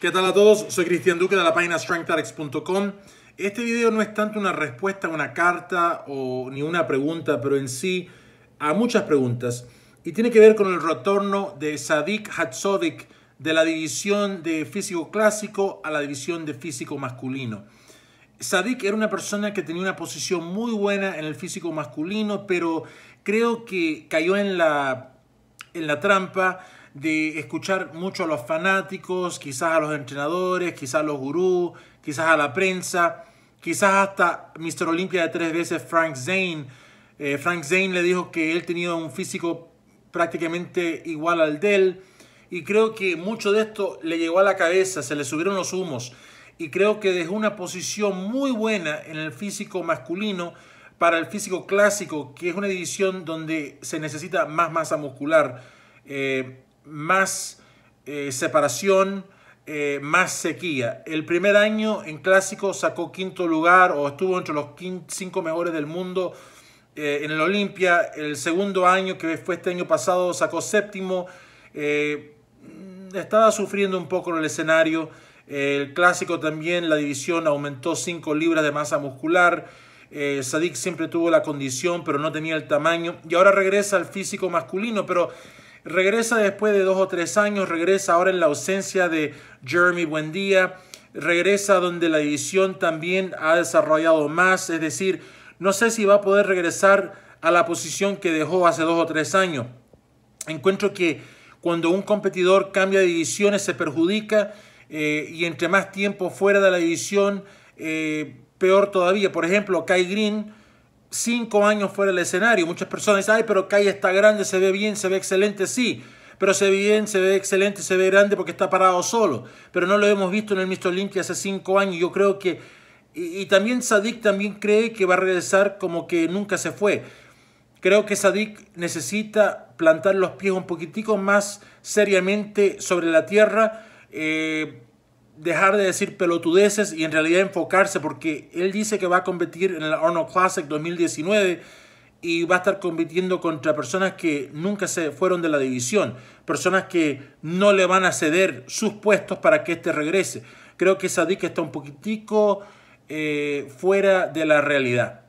¿Qué tal a todos? Soy Cristian Duque de la página strengtharex.com. Este video no es tanto una respuesta a una carta o ni una pregunta, pero en sí a muchas preguntas. Y tiene que ver con el retorno de Sadik Hatsodik de la división de físico clásico a la división de físico masculino. Sadik era una persona que tenía una posición muy buena en el físico masculino, pero creo que cayó en la, en la trampa de escuchar mucho a los fanáticos, quizás a los entrenadores, quizás a los gurús, quizás a la prensa, quizás hasta Mr. Olympia de tres veces Frank Zane. Eh, Frank Zane le dijo que él tenía un físico prácticamente igual al de él. Y creo que mucho de esto le llegó a la cabeza, se le subieron los humos. Y creo que dejó una posición muy buena en el físico masculino para el físico clásico, que es una división donde se necesita más masa muscular. Eh, más eh, separación, eh, más sequía. El primer año en clásico sacó quinto lugar o estuvo entre los cinco mejores del mundo eh, en el Olimpia. El segundo año, que fue este año pasado, sacó séptimo. estaba sufriendo un poco en el escenario. el clásico también, la división aumentó 5 libras de masa muscular. Sadik siempre tuvo la condición, pero no tenía el tamaño. Y ahora regresa al físico masculino, pero Regresa después de dos o tres años, regresa ahora en la ausencia de Jeremy Buendía, regresa donde la división también ha desarrollado más, es decir, no sé si va a poder regresar a la posición que dejó hace dos o tres años. Encuentro que cuando un competidor cambia de divisiones se perjudica eh, y entre más tiempo fuera de la división, eh, peor todavía. Por ejemplo, Kai Green cinco años fuera del escenario. Muchas personas dicen, ay, pero Calle está grande, se ve bien, se ve excelente, sí. Pero se ve bien, se ve excelente, se ve grande porque está parado solo. Pero no lo hemos visto en el Mr. Olympia hace cinco años. Yo creo que... Y, también Sadik también cree que va a regresar como que nunca se fue. Creo que Sadik necesita plantar los pies un poquitico más seriamente sobre la tierra. Eh, dejar de decir pelotudeces y en realidad enfocarse, porque él dice que va a competir en el Arnold Classic 2019 y va a estar compitiendo contra personas que nunca se fueron de la división, personas que no le van a ceder sus puestos para que éste regrese. Creo que Sadik está un poquitico eh, fuera de la realidad.